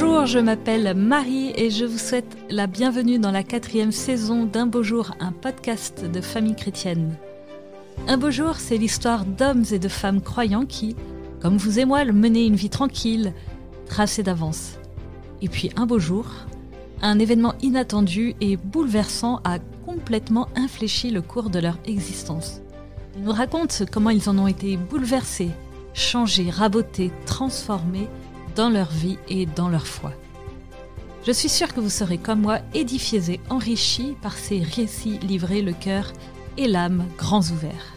Bonjour, je m'appelle Marie et je vous souhaite la bienvenue dans la quatrième saison d'Un beau jour, un podcast de famille chrétienne. Un beau jour, c'est l'histoire d'hommes et de femmes croyants qui, comme vous et moi, menaient une vie tranquille, tracée d'avance. Et puis un beau jour, un événement inattendu et bouleversant a complètement infléchi le cours de leur existence. Ils nous racontent comment ils en ont été bouleversés, changés, rabotés, transformés, dans leur vie et dans leur foi. Je suis sûre que vous serez comme moi édifiés et enrichis par ces récits livrés le cœur et l'âme grands ouverts.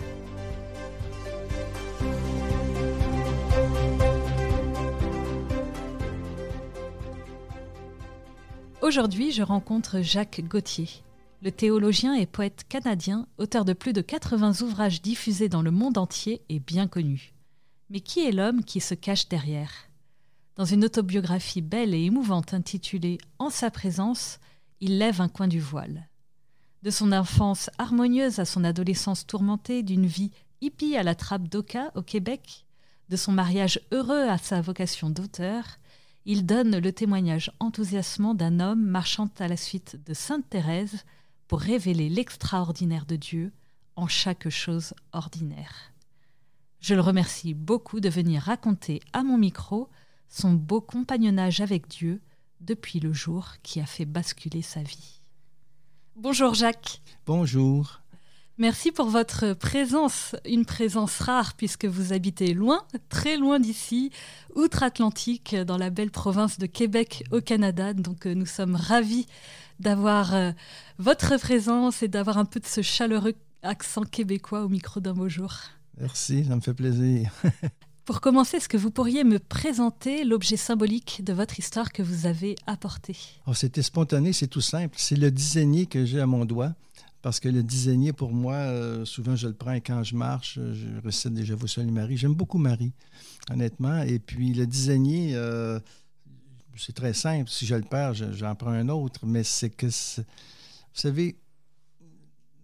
Aujourd'hui, je rencontre Jacques Gauthier. Le théologien et poète canadien, auteur de plus de 80 ouvrages diffusés dans le monde entier, et bien connu. Mais qui est l'homme qui se cache derrière dans une autobiographie belle et émouvante intitulée En sa présence, il lève un coin du voile. De son enfance harmonieuse à son adolescence tourmentée, d'une vie hippie à la trappe d'Oka au Québec, de son mariage heureux à sa vocation d'auteur, il donne le témoignage enthousiasmant d'un homme marchant à la suite de Sainte Thérèse pour révéler l'extraordinaire de Dieu en chaque chose ordinaire. Je le remercie beaucoup de venir raconter à mon micro son beau compagnonnage avec Dieu depuis le jour qui a fait basculer sa vie. Bonjour Jacques. Bonjour. Merci pour votre présence, une présence rare puisque vous habitez loin, très loin d'ici, outre-Atlantique, dans la belle province de Québec au Canada. Donc euh, nous sommes ravis d'avoir euh, votre présence et d'avoir un peu de ce chaleureux accent québécois au micro d'un beau jour. Merci, ça me fait plaisir. Pour commencer, est-ce que vous pourriez me présenter l'objet symbolique de votre histoire que vous avez apporté oh, C'était spontané, c'est tout simple. C'est le dizainier que j'ai à mon doigt. Parce que le dizainier, pour moi, euh, souvent je le prends quand je marche, euh, je recite déjà Vous salut Marie. J'aime beaucoup Marie, honnêtement. Et puis le dizainier, euh, c'est très simple. Si je le perds, j'en prends un autre. Mais c'est que, vous savez,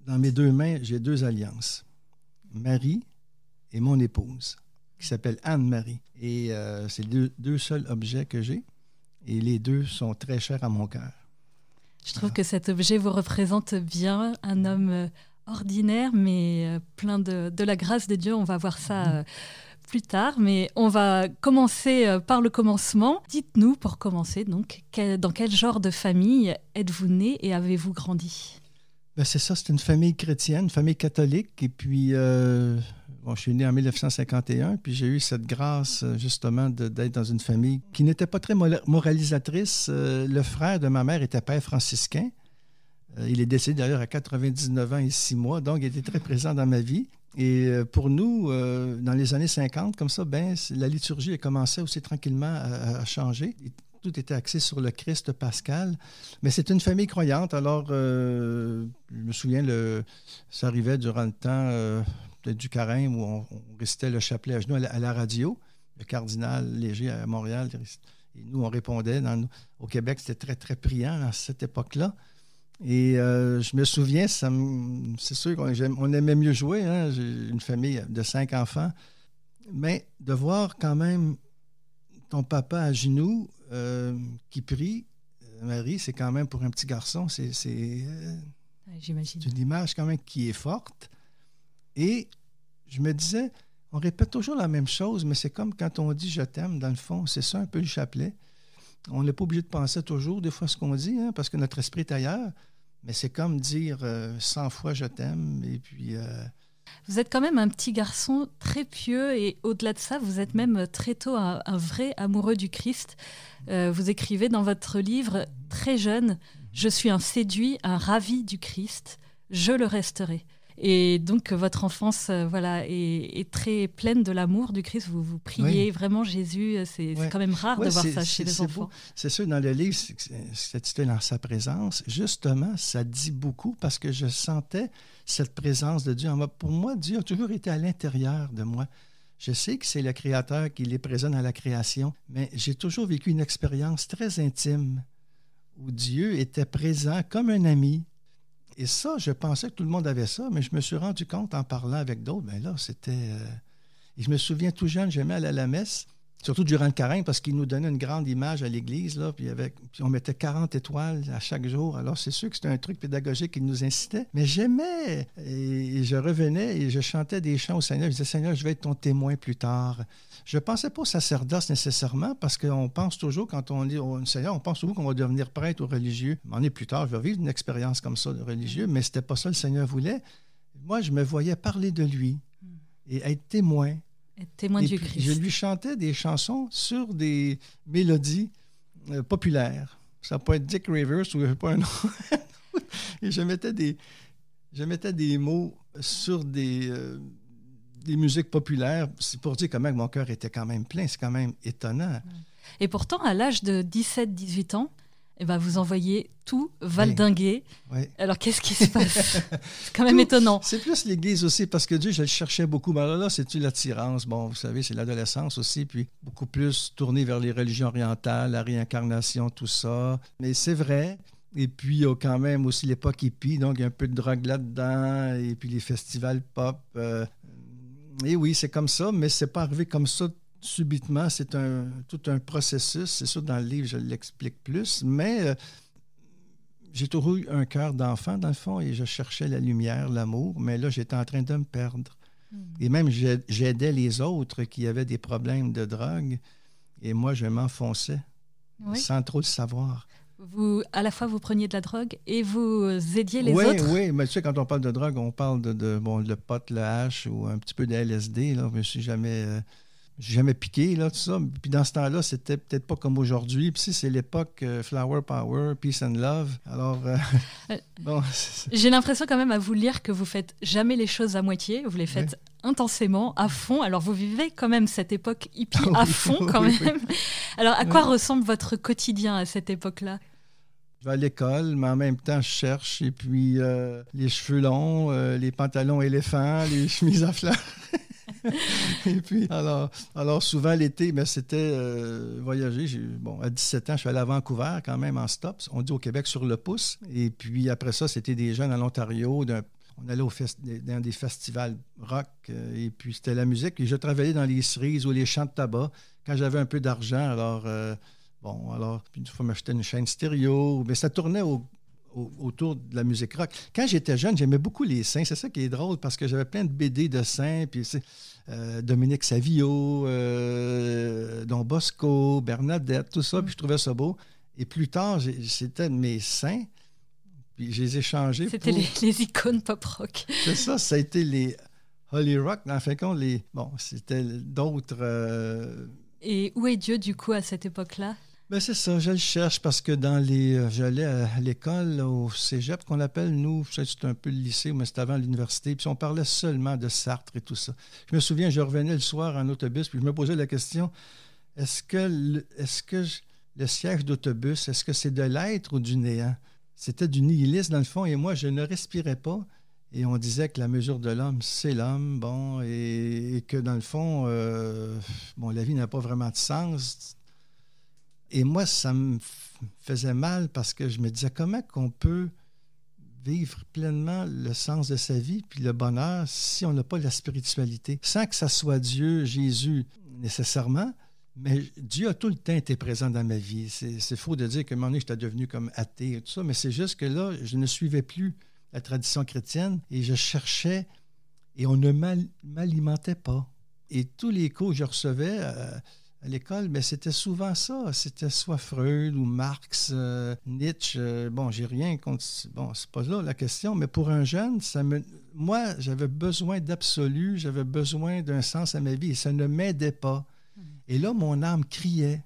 dans mes deux mains, j'ai deux alliances Marie et mon épouse qui s'appelle Anne-Marie. Et euh, c'est deux, deux seuls objets que j'ai. Et les deux sont très chers à mon cœur. Je trouve que cet objet vous représente bien un mm. homme euh, ordinaire, mais euh, plein de, la grâce de Dieu. On va voir ça. Mm. plus tard, mais on va commencer par le commencement. Dites-nous, pour commencer, donc, dans quel genre de famille êtes-vous né et avez-vous grandi ben, C'est ça, c'est une famille chrétienne, une famille catholique, et puis je suis né en 1951, puis j'ai eu cette grâce euh, justement d'être dans une famille qui n'était pas très moralisatrice. Euh, le frère de ma mère était père franciscain. Euh, il est décédé d'ailleurs à 99 ans et 6 mois, donc il était très présent dans ma vie. Et pour nous, dans les années 50, comme ça, ben, la liturgie a commencé aussi tranquillement à, changer tout était axé sur le Christ pascal. Mais c'est une famille croyante. Alors, je me souviens, ça arrivait durant le temps, du carême où on, récitait le chapelet à genoux à la, radio. Le cardinal Léger à Montréal, et nous, on répondait. au Québec, c'était très, très priant à cette époque-là. Et euh, je me souviens, c'est sûr qu'on aimait mieux jouer. Hein. J'ai une famille de cinq enfants. Mais de voir quand même ton papa à genoux euh, qui prie, euh, Marie, c'est quand même pour un petit garçon, c'est. une image quand même qui est forte. Et je me disais, on répète toujours la même chose, mais c'est comme quand on dit je t'aime, dans le fond, c'est ça un peu le chapelet. On n'est pas obligé de penser toujours des fois ce qu'on dit, hein, parce que notre esprit est ailleurs, mais c'est comme dire 100 euh, fois je t'aime, et puis... Euh, vous êtes quand même un petit garçon très pieux, et au-delà de ça, vous êtes même très tôt un, vrai amoureux du Christ. Euh, vous écrivez dans votre livre, très jeune, Je suis un séduit, un ravi du Christ, je le resterai. Et donc, euh, votre enfance euh, voilà, est, très pleine de l'amour du Christ. Vous, vous priez vraiment Jésus. Euh, c'est quand même rare de voir ça chez les enfants. C'est sûr, dans le livre, c'est titulé « dans sa présence. Justement, ça dit beaucoup parce que je sentais cette présence de Dieu en moi. Pour moi, Dieu a toujours été à l'intérieur de moi. Je sais que c'est le Créateur qui est présent dans la création, mais j'ai toujours vécu une expérience très intime où Dieu était présent comme un ami, et ça, je pensais que tout le monde avait ça, mais je me suis rendu compte en parlant avec d'autres, Mais ben là, c'était... Euh, et je me souviens tout jeune, j'aimais aller à la messe, surtout durant le carême, parce qu'il nous donnait une grande image à l'église, là, puis, avec, on mettait 40 étoiles à chaque jour. Alors, c'est sûr que c'était un truc pédagogique qui nous incitait, mais j'aimais. Et, je revenais et je chantais des chants au Seigneur. Je disais, Seigneur, je vais être ton témoin plus tard. Je ne pensais pas au sacerdoce nécessairement parce qu'on pense toujours, quand on dit au Seigneur, on pense toujours qu'on va devenir prêtre ou religieux. On est plus tard, je vais vivre une expérience comme ça de religieux, mais ce n'était pas ça le Seigneur voulait. Moi, je me voyais parler de lui hmm. et être témoin. Être témoin du Christ. Je lui chantais des chansons sur des mélodies euh, populaires. Ça peut être Dick Rivers ou pas un nom. et je mettais des, je mettais des mots sur des, euh, des musiques populaires, c'est pour dire que mon cœur était quand même plein. C'est quand même étonnant. Et pourtant, à l'âge de 17-18 ans, eh ben, vous envoyez tout valdinguer. Alors, qu'est-ce qui se passe C'est quand même étonnant. C'est plus l'église aussi, parce que Dieu, je cherchais beaucoup. Mais alors là, c'est l'attirance. Bon, vous savez, c'est l'adolescence aussi, puis beaucoup plus tourné vers les religions orientales, la réincarnation, tout ça. Mais c'est vrai. Et puis, il quand même aussi l'époque hippie, donc il y a un peu de drogue là-dedans, et puis les festivals pop. Euh, et oui, c'est comme ça, mais c'est pas arrivé comme ça subitement. C'est un, tout un processus. C'est sûr, dans le livre, je l'explique plus, mais euh, j'ai toujours eu un cœur d'enfant, dans le fond, et je cherchais la lumière, l'amour, mais là, j'étais en train de me perdre. Hmm. Et même, j'aidais les autres qui avaient des problèmes de drogue, et moi, je m'enfonçais sans trop le savoir vous, à la fois, vous preniez de la drogue et vous euh, aidiez les autres. Oui, mais tu sais, quand on parle de drogue, on parle de, de bon, le pot, le hash ou un petit peu de LSD. Là. Je ne jamais euh, j'ai jamais piqué, là, tout ça. Puis dans ce temps-là, c'était peut-être pas comme aujourd'hui. Puis si, c'est l'époque euh, Flower Power, Peace and Love. Alors, euh, euh, J'ai l'impression quand même à vous lire que vous faites jamais les choses à moitié. Vous les faites intensément, à fond. Alors, vous vivez quand même cette époque hippie ah à fond, quand même. Alors, à quoi ressemble votre quotidien à cette époque-là je vais à l'école, mais en même temps, je cherche. Et puis, les cheveux longs, les pantalons éléphants, les chemises à fleurs. et puis, alors, alors souvent l'été, mais ben, c'était euh, voyager. Bon, à 17 ans, je suis allé à Vancouver quand même en stop. On dit au Québec sur le pouce. Et puis après ça, c'était des jeunes en Ontario. On allait au dans des festivals rock. Euh, et puis c'était la musique. Et je travaillais dans les cerises ou les champs de tabac quand j'avais un peu d'argent. Alors. Euh, bon, alors, une fois, m'acheter une chaîne stéréo, mais ça tournait au, autour de la musique rock. Quand j'étais jeune, j'aimais beaucoup les saints. C'est ça qui est drôle parce que j'avais plein de BD de saints. Puis euh, Dominique Savio, euh, Don Bosco, Bernadette, tout ça. Puis je trouvais ça beau. Et plus tard, c'était mes saints. Puis je les ai changés. C'était pour... les, icônes pop rock. C'est ça, ça a été les Holy Rock. En fin de compte, les... bon, c'était d'autres. Euh, Et où est Dieu, du coup, à cette époque-là ben c'est ça, je le cherche parce que dans les. Euh, J'allais à l'école, au cégep qu'on appelle, nous, c'est un peu le lycée, mais c'était avant l'université, puis on parlait seulement de Sartre et tout ça. Je me souviens, je revenais le soir en autobus, puis je me posais la question est-ce que, est -ce que le siège d'autobus, est-ce que c'est de l'être ou du néant C'était du nihilisme dans le fond, et moi, je ne respirais pas. Et on disait que la mesure de l'homme, c'est l'homme, bon, et, que dans le fond, euh, bon, la vie n'a pas vraiment de sens et moi, ça me faisait mal parce que je me disais comment qu'on peut vivre pleinement le sens de sa vie puis le bonheur si on n'a pas la spiritualité, sans que ça soit Dieu, Jésus nécessairement, mais Dieu a tout le temps été présent dans ma vie. C'est faux de dire que un moment donné, j'étais devenu comme athée et tout ça, mais c'est juste que là, je ne suivais plus la tradition chrétienne et je cherchais et on ne m'alimentait pas. Et tous les coups que je recevais, euh, à l'école, mais c'était souvent ça. C'était soit Freud ou Marx, euh, Nietzsche. Euh, bon, j'ai rien contre. Bon, c'est pas là la question, mais pour un jeune, ça me, moi, j'avais besoin d'absolu, j'avais besoin d'un sens à ma vie et ça ne m'aidait pas. Mm. Et là, mon âme criait.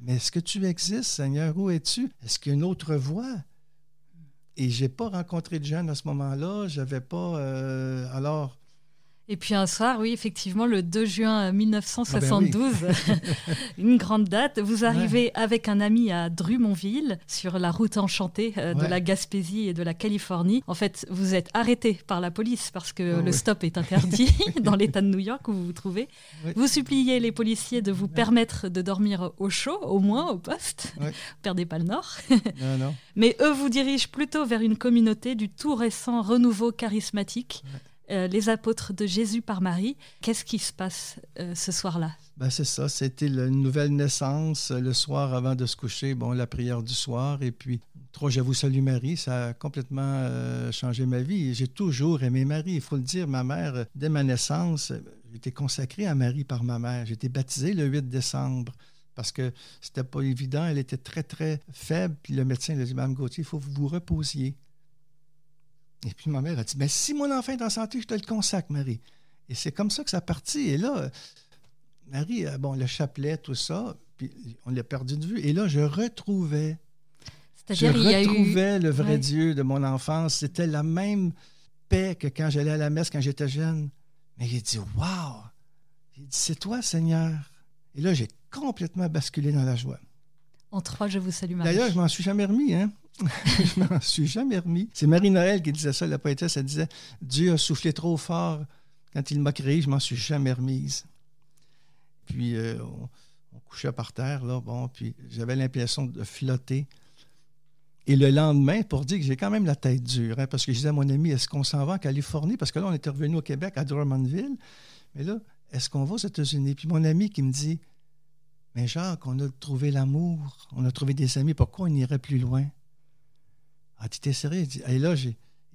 Mais est-ce que tu existes, Seigneur? Où es-tu? Est-ce qu'il y a une autre voie? Et j'ai pas rencontré de jeunes à ce moment-là. J'avais pas. Euh, alors, et puis un soir, oui, effectivement, le 2 juin 1972, ah ben une grande date, vous arrivez avec un ami à Drummondville, sur la route enchantée euh, de la Gaspésie et de la Californie. En fait, vous êtes arrêté par la police parce que ah le stop est interdit dans l'État de New York où vous vous trouvez. Vous suppliez les policiers de vous permettre de dormir au chaud, au moins au poste. Perdez pas le nord. Mais eux vous dirigent plutôt vers une communauté du tout récent renouveau charismatique euh, les apôtres de Jésus par Marie. Qu'est-ce qui se passe euh, ce soir-là ben C'est ça, c'était une nouvelle naissance euh, le soir avant de se coucher, bon, la prière du soir et puis trois Je vous salue Marie, ça a complètement changé ma vie. J'ai toujours aimé Marie, il faut le dire, ma mère, dès ma naissance, j'étais consacré à Marie par ma mère. J'étais baptisé le 8 décembre parce que c'était pas évident, elle était très, très faible. Puis le médecin lui a dit, Mme Gauthier, il faut que vous vous reposiez. Et puis ma mère a dit, mais ben, si mon enfant est en santé, je te le consacre, Marie. Et c'est comme ça que ça partit. Et là, Marie, euh, bon, le chapelet, tout ça, puis on l'a perdu de vue. Et là, je retrouvais. Je retrouvais le vrai Dieu de mon enfance. C'était la même paix que quand j'allais à la messe, quand j'étais jeune. Mais a dit, waouh! dit, c'est toi, Seigneur. Et là, j'ai complètement basculé dans la joie. En trois, je vous salue, Marie. D'ailleurs, je m'en suis jamais remis, hein? je m'en suis jamais remis. C'est Marie-Noël qui disait ça, la poétesse, elle disait Dieu a soufflé trop fort quand il m'a créé, je m'en suis jamais remise. Puis euh, on, couchait par terre, là, bon, puis j'avais l'impression de flotter. Et le lendemain, pour dire que j'ai quand même la tête dure, hein, parce que je disais à mon ami, est-ce qu'on s'en va en Californie? Parce que là, on était revenu au Québec, à Drummondville. Mais là, est-ce qu'on va aux États-Unis? Puis mon ami qui me dit, mais Jacques, on a trouvé l'amour, on a trouvé des amis, pourquoi on irait plus loin? Ah, tu t'es sérieux? et là,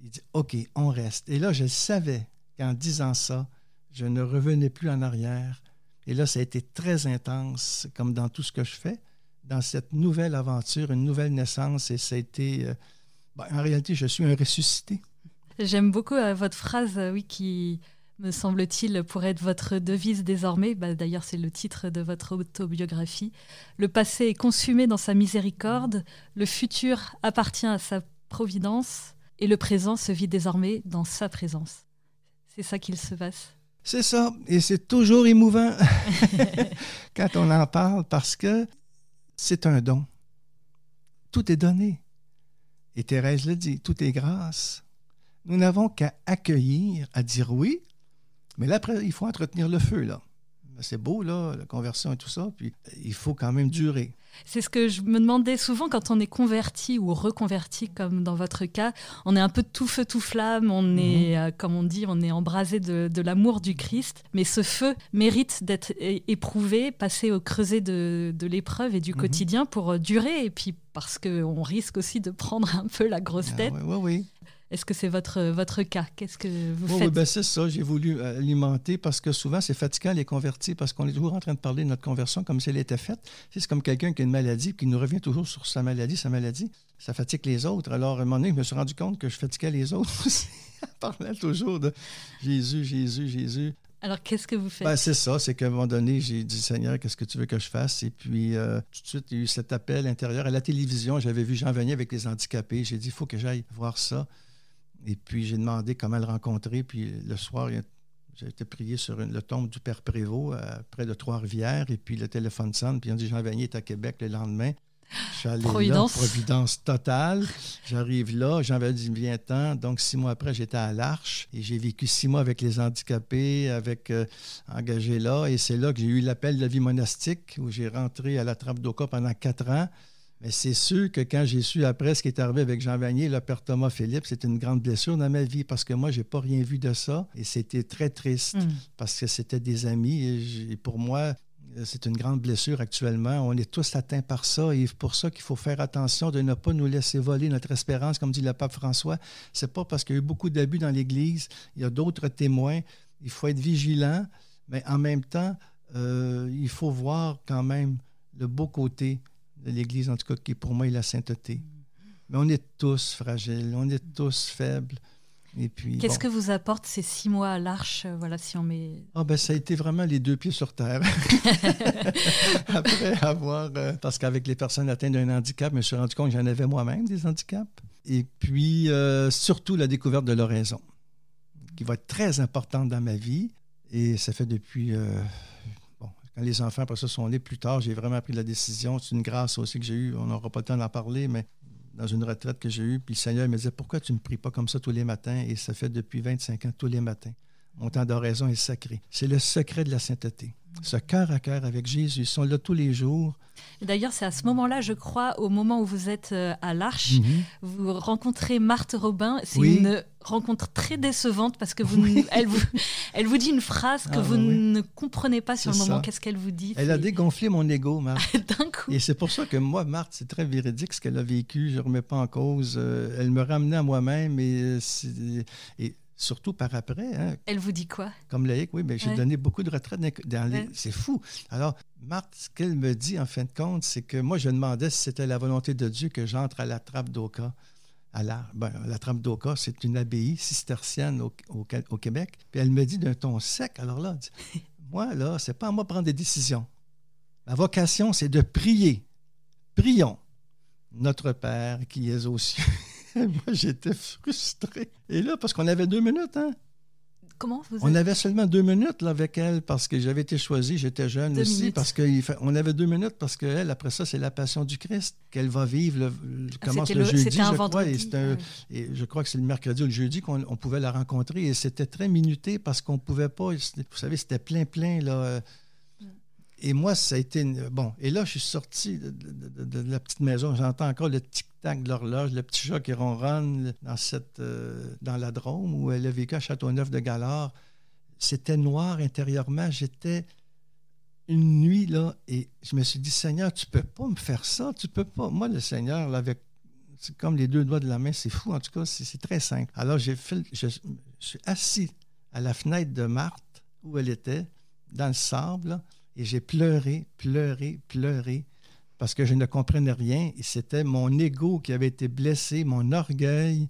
il dit, OK, on reste. Et là, je savais qu'en disant ça, je ne revenais plus en arrière. Et là, ça a été très intense, comme dans tout ce que je fais, dans cette nouvelle aventure, une nouvelle naissance. Et ça a été. Euh, ben, en réalité, je suis un ressuscité. J'aime beaucoup euh, votre phrase, euh, oui, qui me semble-t-il, pour être votre devise désormais. Bah, d'ailleurs, c'est le titre de votre autobiographie. Le passé est consumé dans sa miséricorde, le futur appartient à sa providence, et le présent se vit désormais dans sa présence. C'est ça qu'il se passe. C'est ça, et c'est toujours émouvant quand on en parle parce que c'est un don. Tout est donné. Et Thérèse le dit, tout est grâce. Nous n'avons qu'à accueillir, à dire oui mais là, après, il faut entretenir le feu, là. Ben, c'est beau, là, la conversion et tout ça, puis euh, il faut quand même durer. C'est ce que je me demandais souvent quand on est converti ou reconverti, comme dans votre cas. On est un peu tout feu, tout flamme, on mhm. est, euh, comme on dit, on est embrasé de, l'amour du Christ. Mais ce feu mérite d'être éprouvé, passé au creuset de, l'épreuve et du mhm. quotidien pour euh, durer. Et puis parce qu'on risque aussi de prendre un peu la grosse ah tête. oui, oui, oui. Est-ce que c'est votre, votre cas? Qu'est-ce que vous faites? Oui, ben, c'est ça. J'ai voulu alimenter parce que souvent, c'est fatigant les convertis parce qu'on est toujours en train de parler de notre conversion comme si elle était faite. C'est comme quelqu'un qui a une maladie qui nous revient toujours sur sa maladie, sa maladie. Ça fatigue les autres. Alors, à un moment donné, je me suis rendu compte que je fatiguais les autres aussi. parlait toujours de Jésus, Jésus, Jésus. Alors, qu'est-ce que vous faites? Ben, c'est ça, c'est qu'à un moment donné, j'ai dit, Seigneur, qu'est-ce que tu veux que je fasse? Et puis, euh, tout de suite, il y a eu cet appel intérieur à la télévision. J'avais vu Jean venier avec les handicapés. J'ai dit, il faut que j'aille voir ça. Et puis j'ai demandé comment le rencontrer. Puis le soir, j'ai été prié sur une, le tombe du Père Prévost, euh, près de Trois-Rivières. Et puis le téléphone sonne. Puis on dit Jean Vanier est à Québec le lendemain. Je providence. providence totale. J'arrive là, j'en avais dit, viens ans. Donc, six mois après, j'étais à l'Arche et j'ai vécu six mois avec les handicapés, avec euh, engagés là. Et c'est là que j'ai eu l'appel de la vie monastique où j'ai rentré à la trappe d'Oka pendant quatre ans. Mais c'est sûr que quand j'ai su après ce qui est arrivé avec Jean Vanier, le père Thomas Philippe, c'est une grande blessure dans ma vie parce que moi, je n'ai pas rien vu de ça. Et c'était très triste mm. parce que c'était des amis. Et, pour moi, c'est une grande blessure actuellement. On est tous atteints par ça et c'est pour ça qu'il faut faire attention de ne pas nous laisser voler notre espérance, comme dit le pape François. C'est pas parce qu'il y a eu beaucoup d'abus dans l'Église, il y a d'autres témoins. Il faut être vigilant, mais en même temps, euh, il faut voir quand même le beau côté de l'Église, en tout cas, qui pour moi est la sainteté. Mais on est tous fragiles, on est tous faibles. Et puis, Qu'est-ce que vous apporte ces six mois à l'arche euh, Voilà, si on met. Ah ben, ça a été vraiment les deux pieds sur terre. Après avoir, euh, parce qu'avec les personnes atteintes d'un handicap, je me suis rendu compte que j'en avais moi-même des handicaps. Et puis euh, surtout la découverte de l'oraison, qui va être très importante dans ma vie. Et ça fait depuis les enfants, après ça, sont nés plus tard, j'ai vraiment pris la décision. C'est une grâce aussi que j'ai eue. On n'aura pas le temps d'en parler, mais dans une retraite que j'ai eue, puis le Seigneur me disait Pourquoi tu ne pries pas comme ça tous les matins Et ça fait depuis 25 ans, tous les matins. Mon temps d'oraison est sacré. C'est le secret de la sainteté. Ce cœur à cœur avec Jésus, ils sont là tous les jours. D'ailleurs, c'est à ce moment-là, je crois, au moment où vous êtes euh, à l'Arche, mhm. vous rencontrez Marthe Robin. C'est une rencontre très décevante parce que vous, elle, vous elle, vous, dit une phrase que ah, vous ne comprenez pas sur le moment. Qu'est-ce qu'elle vous dit Elle a dégonflé mon ego, Marthe. D'un coup. Et c'est pour ça que moi, Marthe, c'est très véridique ce qu'elle a vécu. Je ne remets pas en cause. Euh, elle me ramenait à moi-même et, euh, et surtout par après. Hein. Elle vous dit quoi? Comme laïque, oui, mais ben, j'ai donné beaucoup de retraites dans les... C'est fou. Alors, Marthe, ce qu'elle me dit, en fin de compte, c'est que moi, je demandais si c'était la volonté de Dieu que j'entre à la trappe d'Oka. À la, ben, la trappe d'Oka, c'est une abbaye cistercienne au, Québec. Puis elle me dit d'un ton sec, alors là, moi, là, c'est pas à moi de prendre des décisions. Ma vocation, c'est de prier. Prions. Notre Père qui est aux cieux. moi, j'étais frustré. Et là, parce qu'on avait deux minutes, hein? Comment vous On avait seulement deux minutes là, avec elle parce que j'avais été choisi, j'étais jeune aussi. Parce que on avait deux minutes parce qu'elle, après ça, c'est la passion du Christ qu'elle va vivre. Le, ah, commence le, jeudi, je crois. Et, je crois que c'est le mercredi ou le jeudi qu'on pouvait la rencontrer. Et c'était très minuté parce qu'on pouvait pas. Vous savez, c'était plein, plein. Là, euh, et moi, ça a été. Bon, et là, je suis sorti de, la petite maison. J'entends encore le tic-tac de l'horloge, le petit chat qui ronronne dans, cette, euh, dans la Drôme où elle a vécu à Châteauneuf-de-Galard. C'était noir intérieurement. J'étais une nuit, là, et je me suis dit, Seigneur, tu peux pas me faire ça. Tu peux pas. Moi, le Seigneur, là, avec c'est comme les deux doigts de la main, c'est fou. En tout cas, c'est très simple. Alors, j'ai je, je, suis assis à la fenêtre de Marthe, où elle était, dans le sable et j'ai pleuré, pleuré, pleuré parce que je ne comprenais rien et c'était mon ego qui avait été blessé, mon orgueil.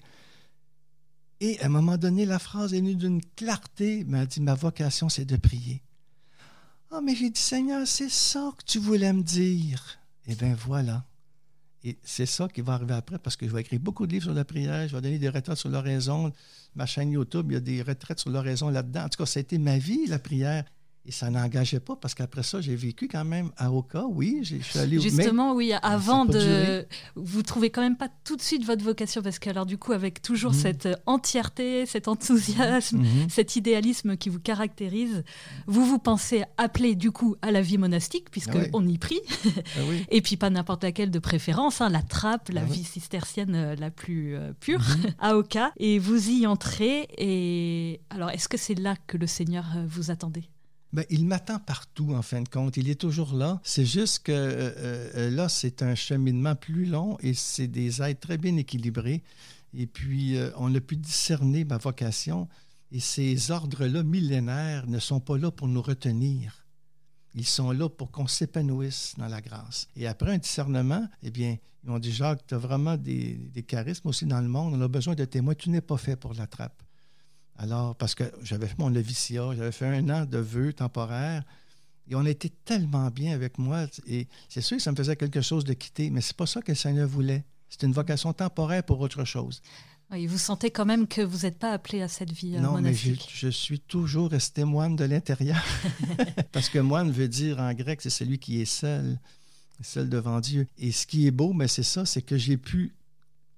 Et à un moment donné, la phrase est venue d'une clarté, m'a dit ma vocation c'est de prier. Ah oh, mais j'ai dit Seigneur, c'est ça que tu voulais me dire. Eh bien voilà. Et c'est ça qui va arriver après, parce que je vais écrire beaucoup de livres sur la prière, je vais donner des retraites sur l'oraison. Ma chaîne YouTube, il y a des retraites sur l'oraison là-dedans. En tout cas, ça a été ma vie, la prière. Et ça n'engageait pas parce qu'après ça, j'ai vécu quand même à Oka, oui, je suis allé Justement, oui, avant de. Vous Vous trouvez quand même pas tout de suite votre vocation parce que alors du coup, avec toujours mhm. cette euh, entièreté, cet enthousiasme, mhm. cet idéalisme qui vous caractérise, vous vous pensez appelé du coup à la vie monastique, puisqu'on ah on y prie. Ah et puis pas n'importe laquelle de préférence, hein, la trappe, la ah vie cistercienne euh, la plus euh, pure, mhm. à Oka. Et vous y entrez. Et alors, est-ce que c'est là que le Seigneur vous attendait ben, il m'attend partout, en fin de compte. Il est toujours là. C'est juste que euh, euh, euh, là, c'est un cheminement plus long et c'est des aides très bien équilibrés. Et puis, on a pu discerner ma vocation. Et ces ordres-là millénaires ne sont pas là pour nous retenir. Ils sont là pour qu'on s'épanouisse dans la grâce. Et après un discernement, eh bien, ils ont dit Jacques, tu as vraiment des, des charismes aussi dans le monde, on a besoin de témoins, tu n'es pas fait pour la trappe. Alors, parce que j'avais fait mon noviciat, j'avais fait un an de vœux temporaires. Et on était tellement bien avec moi. Et c'est sûr que ça me faisait quelque chose de quitter, mais c'est pas ça que le Seigneur voulait. C'est une vocation temporaire pour autre chose. Ah, vous sentez quand même que vous n'êtes pas appelé à cette vie euh, non, mais je, je, suis toujours resté moine de l'intérieur. Parce que moine veut dire en grec, c'est celui qui est seul, seul devant Dieu. Et ce qui est beau, mais c'est ça, c'est que j'ai pu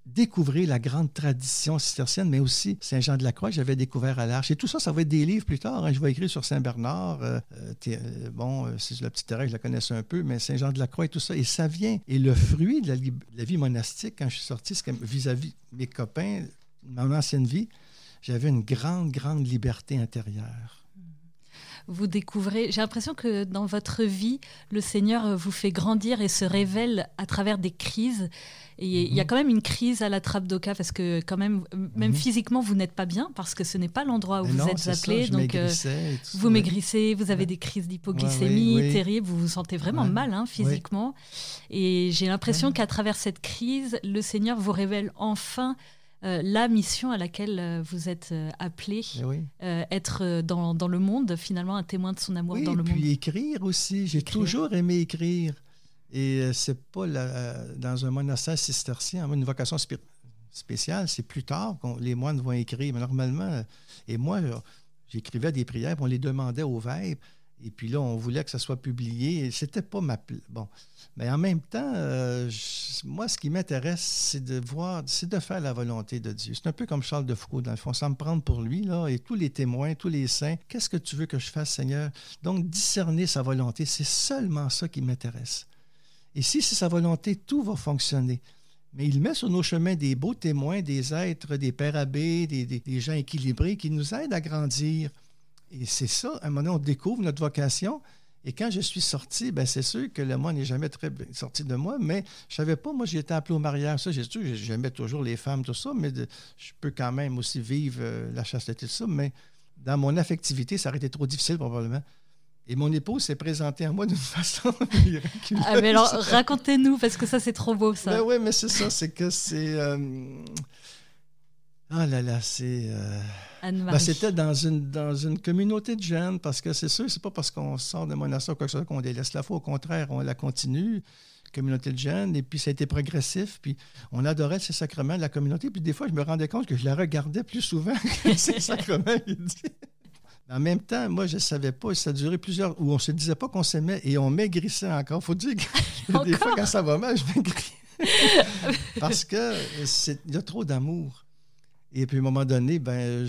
découvrir la grande tradition cistercienne, mais aussi Saint-Jean de la Croix, j'avais découvert à l'Arche. Et tout ça, ça va être des livres plus tard. Hein. Je vais écrire sur Saint-Bernard. Euh, euh, euh, bon, c'est la petite terre, je la connais un peu, mais Saint-Jean de la Croix et tout ça. Et ça vient. Et le fruit de la, vie monastique, quand je suis sorti, c'est vis-à-vis mes copains, mon ancienne vie, j'avais une grande, grande liberté intérieure vous découvrez. J'ai l'impression que dans votre vie, le Seigneur euh, vous fait grandir et se révèle à travers des crises. Et il y a mhm. quand même une crise à la trappe d'Oka parce que quand même, même mhm. physiquement, vous n'êtes pas bien parce que ce n'est pas l'endroit où vous êtes appelé. donc, vous maigrissez, vous avez des crises d'hypoglycémie terribles, vous vous sentez vraiment mal hein, physiquement. Et j'ai l'impression qu'à travers cette crise, le Seigneur vous révèle enfin euh, la mission à laquelle euh, vous êtes euh, appelé, eh être dans, le monde, finalement un témoin de son amour dans le monde. puis écrire aussi. J'ai toujours aimé écrire. Et c'est pas dans un monastère cistercien, une vocation spéciale. C'est plus tard que les moines vont écrire. Mais normalement, et moi, j'écrivais des prières, on les demandait aux verbes. Et puis là, on voulait que ça soit publié. Et c'était pas ma. Bon. Mais en même temps, euh, moi, ce qui m'intéresse, c'est de voir, c'est de faire la volonté de Dieu. C'est un peu comme Charles de Foucault, dans le fond. Ça me prendre pour lui, là, et tous les témoins, tous les saints. Qu'est-ce que tu veux que je fasse, Seigneur? Donc, discerner sa volonté, c'est seulement ça qui m'intéresse. Et si c'est sa volonté, tout va fonctionner. Mais il met sur nos chemins des beaux témoins, des êtres, des pères abbés, des gens équilibrés qui nous aident à grandir. Et c'est ça, à un moment donné, on découvre notre vocation. Et quand je suis sorti, ben c'est sûr que le moi n'est jamais très sorti de moi, mais je savais pas, moi, j'étais été appelé au mariage. Ça, j'ai j'aimais toujours les femmes, tout ça, mais je peux quand même aussi vivre euh, la chasteté, tout ça. Mais dans mon affectivité, ça aurait été trop difficile probablement. Et mon épouse s'est présentée à moi d'une façon Ah, mais alors, racontez-nous, parce que ça, c'est trop beau, ça. Ben oui, mais c'est ça, c'est que c'est. Euh, ah là là, c'est. Euh, ben, c'était dans une, dans une communauté de jeunes, parce que c'est sûr, c'est pas parce qu'on sort de monastère ou quoi que qu'on délaisse la foi. Au contraire, on la continue, communauté de jeunes, et puis ça a été progressif, puis on adorait ces sacrements de la communauté. Puis des fois, je me rendais compte que je la regardais plus souvent que ces sacrements. En même temps, moi, je ne savais pas, ça durait plusieurs, où on ne se disait pas qu'on s'aimait et on maigrissait encore. faut dire des fois, quand ça va mal, je maigris. Parce que il y a trop d'amour. Et puis à un moment donné, ben,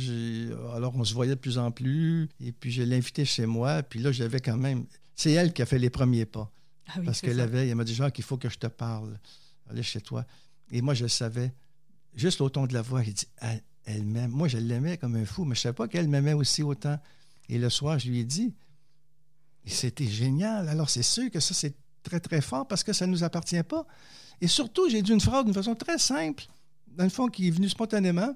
alors on se voyait de plus en plus. Et puis je l'ai invitée chez moi. Puis là, j'avais quand même. C'est elle qui a fait les premiers pas. Ah parce qu'elle avait, elle m'a dit genre qu'il faut que je te parle. Allez chez toi. Et moi, je savais, juste au ton de la voix, elle dit Elle, m'aime. Moi, je l'aimais comme un fou, mais je ne savais pas qu'elle m'aimait aussi autant. Et le soir, je lui ai dit C'était génial. Alors, c'est sûr que ça, c'est très, très fort parce que ça ne nous appartient pas. Et surtout, j'ai dit une phrase d'une façon très simple, dans le fond, qui est venue spontanément.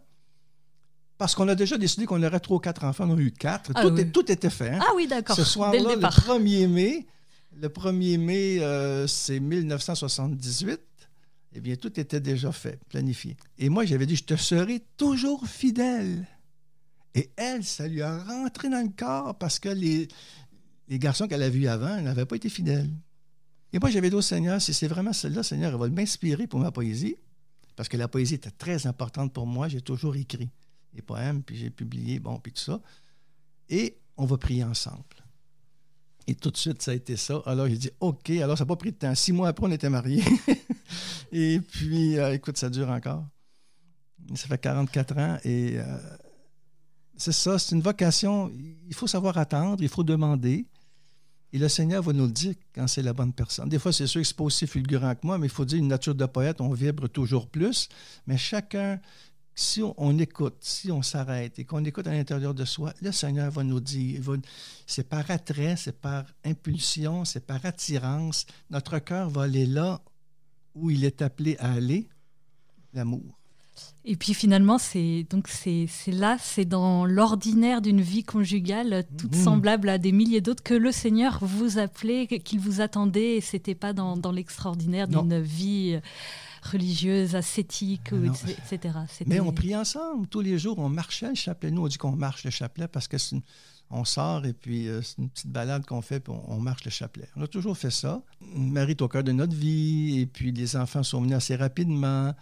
Parce qu'on a déjà décidé qu'on aurait trois ou quatre enfants, on a eu quatre. Ah tout, était fait. Hein. Ah oui, d'accord. Ce soir-là, le, 1er mai, le 1er mai, euh, c'est 1978. Eh bien, tout était déjà fait, planifié. Et moi, j'avais dit, je te serai toujours fidèle. Et elle, ça lui a rentré dans le corps parce que les, garçons qu'elle a vus avant n'avaient pas été fidèles. Et moi, j'avais dit au Seigneur, si c'est vraiment celle-là, Seigneur, elle va m'inspirer pour ma poésie, parce que la poésie était très importante pour moi, j'ai toujours écrit poèmes, puis j'ai publié, bon, puis tout ça. Et on va prier ensemble. Et tout de suite, ça a été ça. Alors, j'ai dit, OK, alors ça n'a pas pris de temps. Six mois après, on était mariés. et puis, euh, écoute, ça dure encore. Ça fait 44 ans et euh, c'est ça, c'est une vocation. Il faut savoir attendre, il faut demander. Et le Seigneur va nous le dire quand c'est la bonne personne. Des fois, c'est sûr que ce pas aussi fulgurant que moi, mais il faut dire une nature de poète, on vibre toujours plus. Mais chacun, si on, écoute, si on s'arrête et qu'on écoute à l'intérieur de soi, le Seigneur va nous dire, c'est par attrait, c'est par impulsion, c'est par attirance, notre cœur va aller là où il est appelé à aller, l'amour. Et puis finalement, c'est donc c'est là, c'est dans l'ordinaire d'une vie conjugale, toute mhm. semblable à des milliers d'autres, que le Seigneur vous appelait, qu'il vous attendait, et c'était pas dans, dans l'extraordinaire d'une vie euh, religieuse, ascétique, etc. Mais on prie ensemble tous les jours, on marchait le chapelet. Nous, on dit qu'on marche le chapelet parce que on sort et puis euh, c'est une petite balade qu'on fait, puis on, marche le chapelet. On a toujours fait ça. Marie est au cœur de notre vie, et puis les enfants sont venus assez rapidement.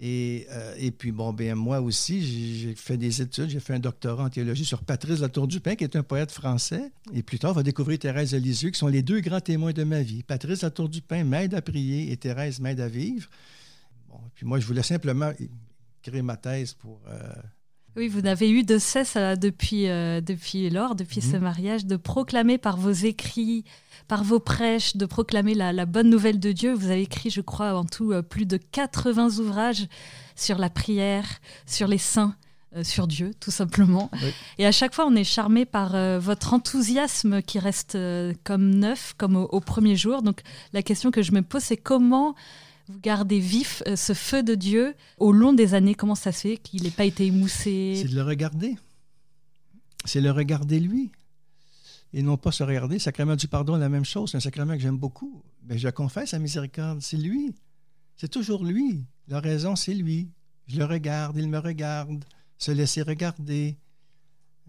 Et, euh, puis, bon, ben moi aussi, j'ai fait des études, j'ai fait un doctorat en théologie sur Patrice Latour Dupin, qui est un poète français. Et plus tard, on va découvrir Thérèse Lisieux, qui sont les deux grands témoins de ma vie. Patrice Latour Dupin m'aide à prier et Thérèse m'aide à vivre puis moi, je voulais simplement créer ma thèse pour. Euh, oui, vous n'avez eu de cesse euh, depuis, euh, depuis lors, depuis mm-hmm. ce mariage, de proclamer par vos écrits, par vos prêches, de proclamer la, bonne nouvelle de Dieu. Vous avez écrit, je crois, en tout plus de 80 ouvrages sur la prière, sur les saints sur Dieu, tout simplement. Et à chaque fois, on est charmé par votre enthousiasme qui reste comme neuf, comme au, au, premier jour. Donc la question que je me pose, c'est comment vous gardez vif euh, ce feu de Dieu au long des années Comment ça se fait qu'il n'ait pas été émoussé C'est de le regarder. C'est le regarder lui. Et non pas se regarder. Sacrement du pardon, est la même chose. C'est un sacrement que j'aime beaucoup. Mais je confesse à miséricorde. C'est lui. C'est toujours lui. La raison, c'est lui. Je le regarde, il me regarde. Se laisser regarder.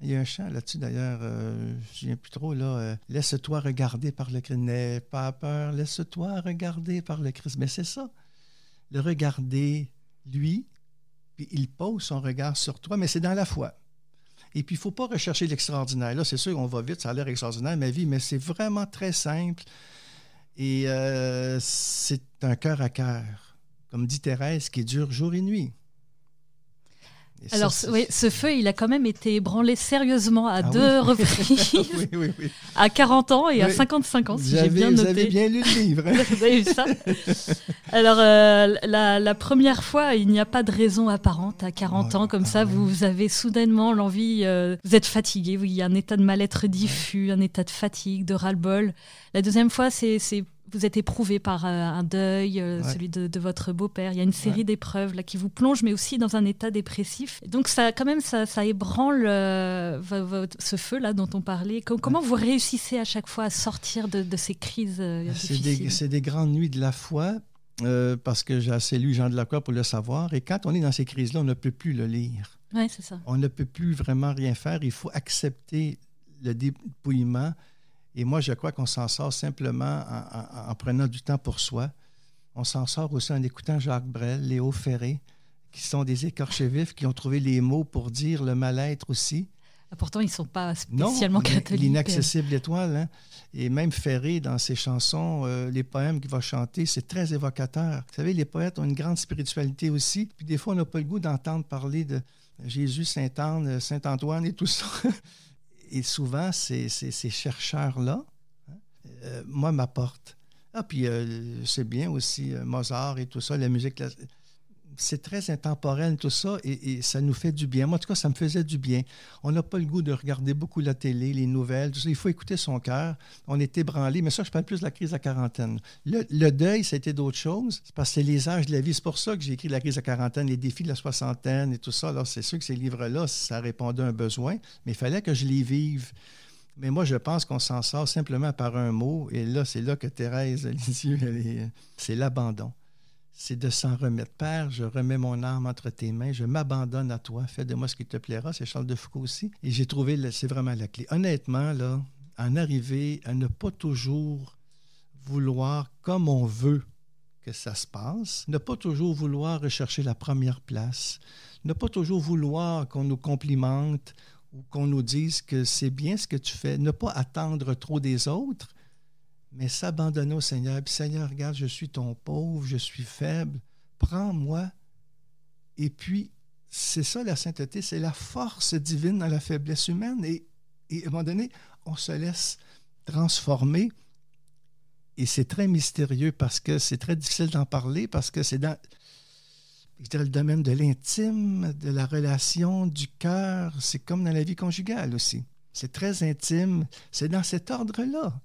Il y a un chant là-dessus d'ailleurs, euh, je ne viens plus trop, là. Euh, laisse-toi regarder par le Christ. N'aie pas peur, laisse-toi regarder par le Christ. Mais c'est ça. Le regarder, lui, puis il pose son regard sur toi, mais c'est dans la foi. Et puis, il ne faut pas rechercher l'extraordinaire. Là, c'est sûr, qu'on va vite, ça a l'air extraordinaire, ma vie, mais c'est vraiment très simple. Et euh, c'est un cœur à cœur, comme dit Thérèse, qui dure jour et nuit. Alors, oui, ce feu, il a quand même été ébranlé sérieusement à ah deux reprises, oui, oui, à 40 ans et à 55 ans, si j'ai bien noté. bien lu le livre. vous avez Alors, euh, la, première fois, il n'y a pas de raison apparente. À 40 ans, comme ça, ah vous, avez soudainement l'envie, euh, vous êtes fatigué, il y a un état de mal-être diffus, un état de fatigue, de ras-le-bol. La deuxième fois, c'est vous êtes éprouvé par euh, un deuil, euh, celui de, votre beau-père. Il y a une série d'épreuves là qui vous plongent, mais aussi dans un état dépressif. Donc ça, quand même, ça, ébranle euh, ce feu là dont on parlait. comment vous réussissez à chaque fois à sortir de, ces crises ah, C'est des, grandes nuits de la foi. parce que j'ai assez lu Jean de la Croix pour le savoir. Et quand on est dans ces crises-là, on ne peut plus le lire. Ouais, ça. On ne peut plus vraiment rien faire. Il faut accepter le dépouillement, et moi, je crois qu'on s'en sort simplement en, prenant du temps pour soi. On s'en sort aussi en écoutant Jacques Brel, Léo Ferré, qui sont des écorchés vifs, qui ont trouvé les mots pour dire le mal-être aussi. Pourtant, ils ne sont pas spécialement non, catholiques. L'inaccessible étoile. Hein. Et même Ferré, dans ses chansons, euh, les poèmes qu'il va chanter, c'est très évocateur. Vous savez, les poètes ont une grande spiritualité aussi. Puis des fois, on n'a pas le goût d'entendre parler de Jésus, saint anne euh, Saint-Antoine et tout ça. et souvent, ces, ces, chercheurs-là, hein, euh, moi, m'apportent. Ah, puis euh, c'est bien aussi euh, Mozart et tout ça, la musique classique c'est très intemporel tout ça et, ça nous fait du bien. Moi, en tout cas, ça me faisait du bien. On n'a pas le goût de regarder beaucoup la télé, les nouvelles, Il faut écouter son cœur. On est ébranlé, mais ça, je parle plus de la crise à quarantaine. Le, deuil, c'était d'autres choses parce que c'est les âges de la vie. C'est pour ça que j'ai écrit la crise à quarantaine, les défis de la soixantaine et tout ça. Alors, c'est sûr que ces livres-là, ça répondait à un besoin, mais il fallait que je les vive. Mais moi, je pense qu'on s'en sort simplement par un mot. Et là, c'est là que Thérèse c'est l'abandon c'est de s'en remettre. Père, je remets mon âme entre tes mains, je m'abandonne à toi, fais de moi ce qui te plaira. C'est Charles de Foucault aussi. Et j'ai trouvé, c'est vraiment la clé. Honnêtement, là, en arriver à ne pas toujours vouloir comme on veut que ça se passe, ne pas toujours vouloir rechercher la première place, ne pas toujours vouloir qu'on nous complimente ou qu'on nous dise que c'est bien ce que tu fais, ne pas attendre trop des autres, mais s'abandonner au Seigneur. Puis, Seigneur, regarde, je suis ton pauvre, je suis faible, prends-moi. Et puis, c'est ça la sainteté, c'est la force divine dans la faiblesse humaine. Et, à un moment donné, on se laisse transformer. Et c'est très mystérieux parce que c'est très difficile d'en parler, parce que c'est dans le domaine de l'intime, de la relation, du cœur. C'est comme dans la vie conjugale aussi. C'est très intime. C'est dans cet ordre-là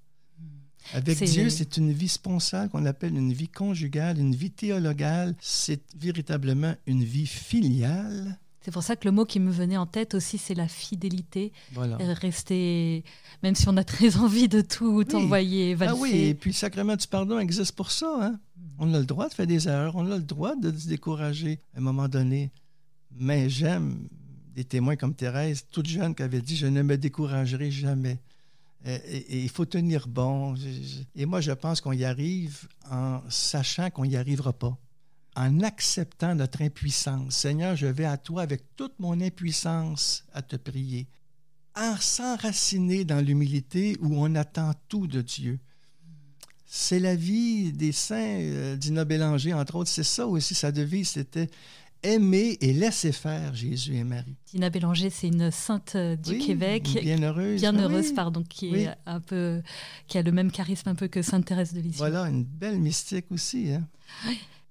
avec Dieu, c'est une vie sponsale qu'on appelle une vie conjugale, une vie théologale. C'est véritablement une vie filiale. C'est pour ça que le mot qui me venait en tête aussi, c'est la fidélité. Euh, rester, même si on a très envie de tout envoyer, valser. Ah oui, et puis le sacrement du pardon existe pour ça. Hein. Hmm. On a le droit de faire des erreurs, on a le droit de se décourager à un moment donné. Mais j'aime des témoins comme Thérèse, toute jeune, qui avait dit Je ne me découragerai jamais. Euh, et, il faut tenir bon. Et moi, je pense qu'on y arrive en sachant qu'on n'y arrivera pas, en acceptant notre impuissance. Seigneur, je vais à toi avec toute mon impuissance à te prier, en s'enraciner dans l'humilité où on attend tout de Dieu. C'est la vie des saints, euh, Bélanger, entre autres. C'est ça aussi, sa devise, c'était aimer et laisser faire Jésus et Marie. Dina Bélanger, c'est une sainte du Québec. Bienheureuse. Bienheureuse, ah pardon, qui, un peu, qui a le même charisme un peu que Sainte Thérèse de Lisieux. Voilà, une belle mystique aussi. Hein.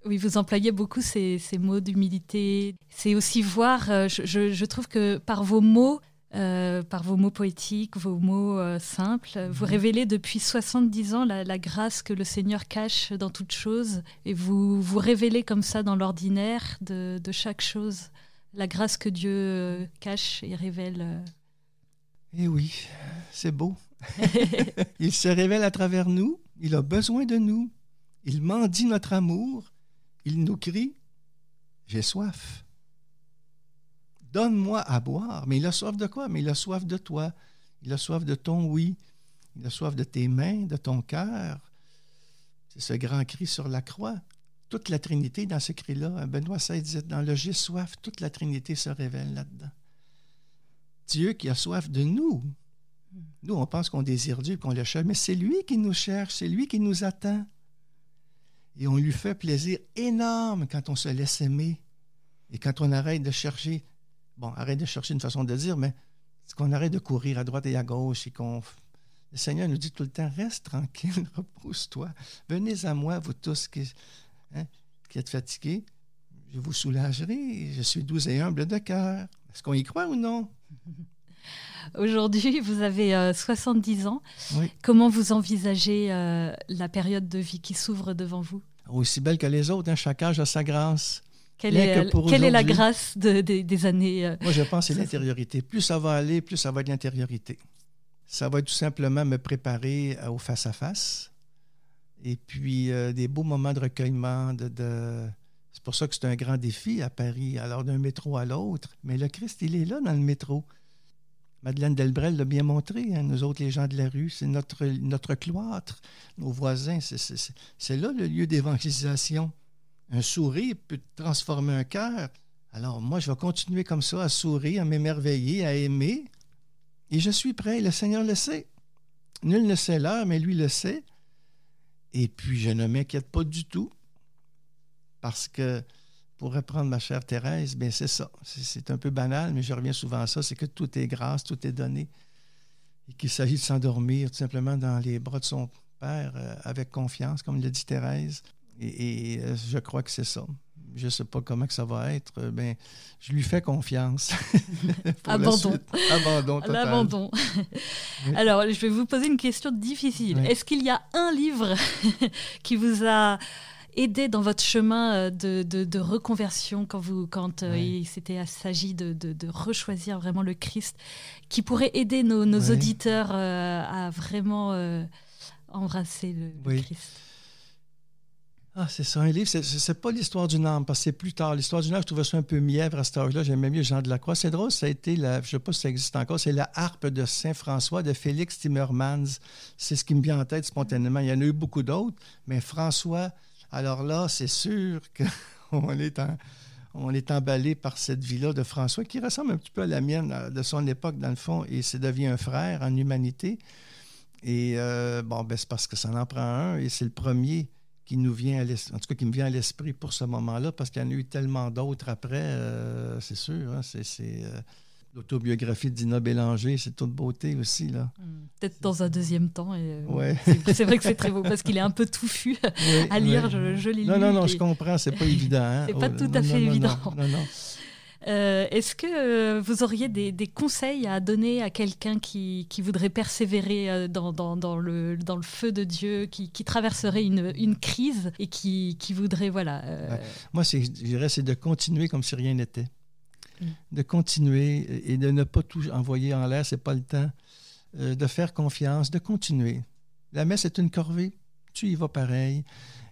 Oui, vous employez beaucoup ces, mots d'humilité. C'est aussi voir, euh, je trouve que par vos mots, euh, par vos mots poétiques, vos mots euh, simples. Vous mhm. révélez depuis 70 ans la, grâce que le Seigneur cache dans toute chose et vous vous révélez comme ça dans l'ordinaire de, chaque chose, la grâce que Dieu euh, cache et révèle. Eh oui, c'est beau. il se révèle à travers nous, il a besoin de nous, il mendie notre amour, il nous crie, j'ai soif. Donne-moi à boire. Mais il a soif de quoi? Mais il a soif de toi. Il a soif de ton oui. Il a soif de tes mains, de ton cœur. C'est ce grand cri sur la croix. Toute la Trinité dans ce cri-là. Hein, Benoît XVI dans le J'ai soif, toute la Trinité se révèle là-dedans. Dieu qui a soif de nous. Nous, on pense qu'on désire Dieu, qu'on le cherche, mais c'est lui qui nous cherche, c'est lui qui nous attend. Et on lui fait plaisir énorme quand on se laisse aimer et quand on arrête de chercher bon, arrête de chercher une façon de dire, mais c'est qu'on arrête de courir à droite et à gauche et qu'on. Le Seigneur nous dit tout le temps reste tranquille, repose-toi. Venez à moi, vous tous hein, qui, êtes fatigués, je vous soulagerai. Je suis doux et humble de cœur. Est-ce qu'on y croit ou non? Aujourd'hui, vous avez 70 euh, ans. Comment vous envisagez euh, la période de vie qui s'ouvre devant vous? Aussi belle que les autres, hein, chaque âge a sa grâce. Euh, quelle, est, la grâce des années euh, Moi, je pense que c'est l'intériorité. Plus ça va aller, plus ça va être l'intériorité. Ça va être tout simplement me préparer euh, au face-à-face. Et puis, des beaux moments de recueillement. C'est pour ça que c'est un grand défi à Paris, alors d'un métro à l'autre. Mais le Christ, il est là dans le métro. Madeleine Delbrel l'a bien montré, hein. nous autres, les gens de la rue, c'est notre, notre cloître, nos voisins, c'est là le lieu d'évangélisation un sourire peut transformer un cœur. Alors moi, je vais continuer comme ça à sourire, à m'émerveiller, à aimer. Et je suis prêt, le Seigneur le sait. Nul ne sait l'heure, mais lui le sait. Et puis, je ne m'inquiète pas du tout, parce que, pour reprendre ma chère Thérèse, bien c'est ça. C'est un peu banal, mais je reviens souvent à ça, c'est que tout est grâce, tout est donné. Et qu'il s'agit de s'endormir tout simplement dans les bras de son Père euh, avec confiance, comme le dit Thérèse. Et, euh, je crois que c'est ça. Je ne sais pas comment que ça va être, euh, mais je lui fais confiance. Abandon. Abandon total. L'abandon. Alors, je vais vous poser une question difficile. Est-ce qu'il y a un livre qui vous a aidé dans votre chemin euh, de, reconversion quand, vous, quand il s'agit de, de, rechoisir vraiment le Christ, qui pourrait aider nos, auditeurs à vraiment embrasser le, le Christ ah, c'est ça, un livre, c'est pas l'histoire d'une âme, parce que c'est plus tard. L'histoire d'une âme, je trouvais ça un peu mièvre à cet âge-là. J'aimais mieux Jean de la Croix. C'est drôle, ça a été, la, je sais pas si ça existe encore, c'est la harpe de Saint-François de Félix Timmermans. C'est ce qui me vient en tête spontanément. Il y en a eu beaucoup d'autres, mais François, alors là, c'est sûr qu'on est on est emballé par cette vie-là de François, qui ressemble un petit peu à la mienne euh, de son époque, dans le fond, et c'est devient un frère en humanité. Et euh, bon, ben, c'est parce que ça en prend un, et c'est le premier qui nous vient à l'esprit, en tout cas qui me vient à l'esprit pour ce moment-là, parce qu'il y en a eu tellement d'autres après, euh, c'est sûr. Hein, c'est euh, l'autobiographie de Dina Bélanger, c'est toute beauté aussi. là. Mmh. Peut-être dans un deuxième temps. Euh, c'est vrai que c'est très beau, parce qu'il est un peu touffu à lire, je, je l'ai lu. Non, non, non, je comprends, c'est pas évident. Hein. c'est pas oh, tout à fait évident. non, non. Euh, est-ce que euh, vous auriez des, conseils à donner à quelqu'un qui, voudrait persévérer euh, dans, le, feu de Dieu, qui, traverserait une, crise et qui, voudrait, voilà. Moi, je dirais, c'est de continuer comme si rien n'était. Mm. De continuer et de ne pas tout envoyer en l'air, c'est pas le temps. de faire confiance, de continuer. La messe est une corvée. Tu y vas pareil.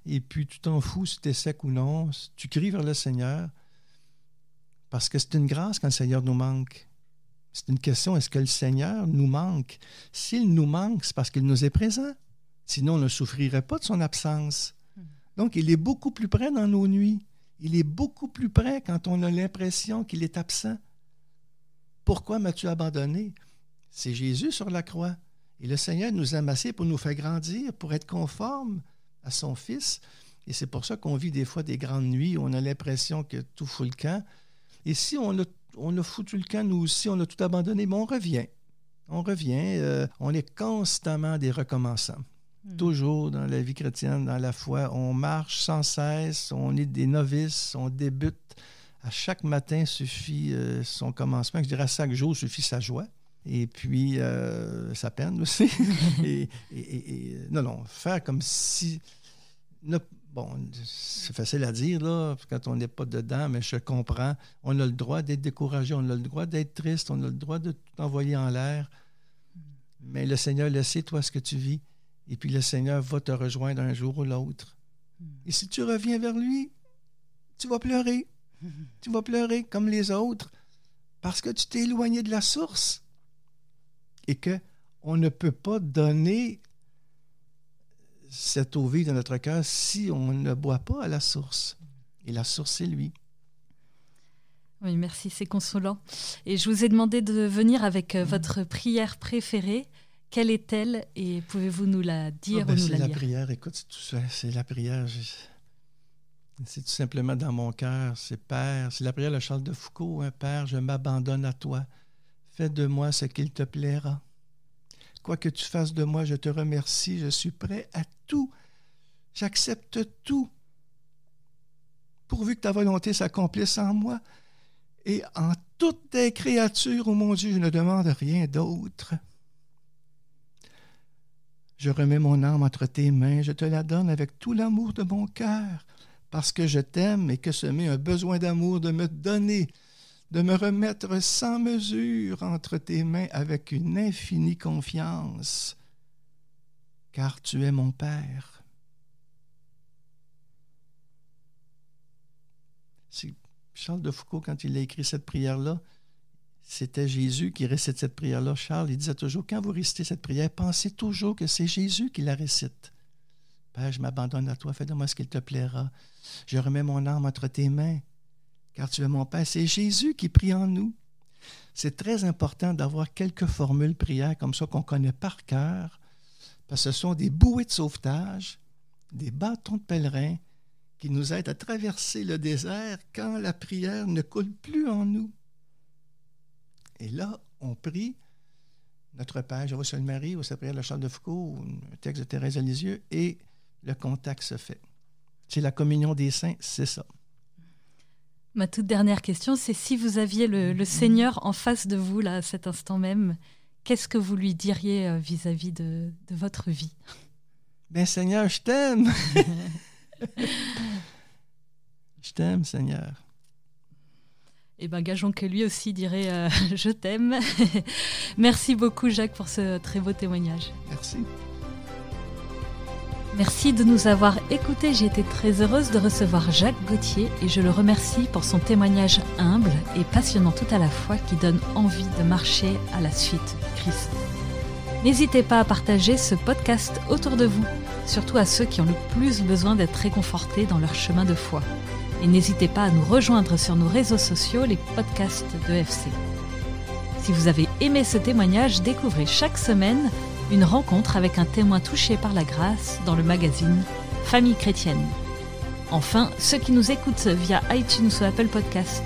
Et puis, tu t'en fous si tu es sec ou non. Tu cries vers le Seigneur. Parce que c'est une grâce quand le Seigneur nous manque. C'est une question, est-ce que le Seigneur nous manque? S'il nous manque, c'est parce qu'il nous est présent. Sinon, on ne souffrirait pas de son absence. Donc, il est beaucoup plus près dans nos nuits. Il est beaucoup plus près quand on a l'impression qu'il est absent. Pourquoi m'as-tu abandonné? C'est Jésus sur la croix. Et le Seigneur nous a assez pour nous faire grandir, pour être conformes à son Fils. Et c'est pour ça qu'on vit des fois des grandes nuits où on a l'impression que tout fout le camp. Et si on a, foutu le camp, nous aussi, on a tout abandonné, mais on revient. On revient, euh, on est constamment des recommençants. Hmm. Toujours dans la vie chrétienne, dans la foi, on marche sans cesse, on est des novices, on débute. À chaque matin suffit euh, son commencement. Je dirais à chaque jour suffit sa joie. Et puis, euh, sa peine aussi. et, non, non, faire comme si bon, c'est facile à dire là, quand on n'est pas dedans, mais je comprends. On a le droit d'être découragé, on a le droit d'être triste, on a le droit de tout envoyer en l'air. Mais le Seigneur laissez toi, ce que tu vis. Et puis le Seigneur va te rejoindre un jour ou l'autre. Et si tu reviens vers lui, tu vas pleurer. Tu vas pleurer comme les autres parce que tu t'es éloigné de la source et que on ne peut pas donner cette eau vive de notre cœur si on ne boit pas à la source. Et la source, c'est lui. Oui, merci, c'est consolant. Et je vous ai demandé de venir avec euh, mm-hmm. votre prière préférée. Quelle est-elle et pouvez-vous nous la dire ah ben, ou nous la, la prière, écoute, c'est tout ça, c'est la prière. C'est tout simplement dans mon cœur, c'est Père, c'est la prière de Charles de Foucault, hein. Père, je m'abandonne à toi, fais de moi ce qu'il te plaira que tu fasses de moi, je te remercie. Je suis prêt à tout. J'accepte tout. Pourvu que ta volonté s'accomplisse en moi et en toutes tes créatures, ô oh mon Dieu, je ne demande rien d'autre. Je remets mon âme entre tes mains, je te la donne avec tout l'amour de mon cœur, parce que je t'aime et que ce m'est un besoin d'amour de me donner de me remettre sans mesure entre tes mains avec une infinie confiance, car tu es mon Père. Charles de Foucault, quand il a écrit cette prière-là, c'était Jésus qui récite cette prière-là. Charles, il disait toujours, quand vous récitez cette prière, pensez toujours que c'est Jésus qui la récite. Père, je m'abandonne à toi, fais de moi ce qu'il te plaira. Je remets mon âme entre tes mains car tu es mon Père. C'est Jésus qui prie en nous. C'est très important d'avoir quelques formules prières comme ça qu'on connaît par cœur, parce que ce sont des bouées de sauvetage, des bâtons de pèlerin qui nous aident à traverser le désert quand la prière ne coule plus en nous. Et là, on prie notre Père, vous salue Marie, ou sa prière de Charles de Foucault, ou un texte de Thérèse Lisieux, et le contact se fait. C'est la communion des saints, c'est ça. Ma toute dernière question, c'est si vous aviez le, Seigneur en face de vous, là, à cet instant même, qu'est-ce que vous lui diriez euh, vis-à-vis de, votre vie Ben Seigneur, je t'aime. je t'aime, Seigneur. eh ben gageons que lui aussi dirait euh, je t'aime. Merci beaucoup Jacques pour ce très beau témoignage. Merci. Merci de nous avoir écoutés. J'ai été très heureuse de recevoir Jacques Gauthier et je le remercie pour son témoignage humble et passionnant tout à la fois qui donne envie de marcher à la suite du Christ. N'hésitez pas à partager ce podcast autour de vous, surtout à ceux qui ont le plus besoin d'être réconfortés dans leur chemin de foi. Et n'hésitez pas à nous rejoindre sur nos réseaux sociaux, les podcasts de FC. Si vous avez aimé ce témoignage, découvrez chaque semaine une rencontre avec un témoin touché par la grâce dans le magazine Famille chrétienne. Enfin, ceux qui nous écoutent via iTunes ou Apple Podcast,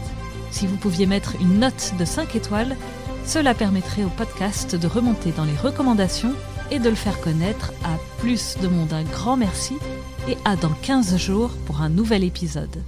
si vous pouviez mettre une note de 5 étoiles, cela permettrait au podcast de remonter dans les recommandations et de le faire connaître à plus de monde. Un grand merci et à dans 15 jours pour un nouvel épisode.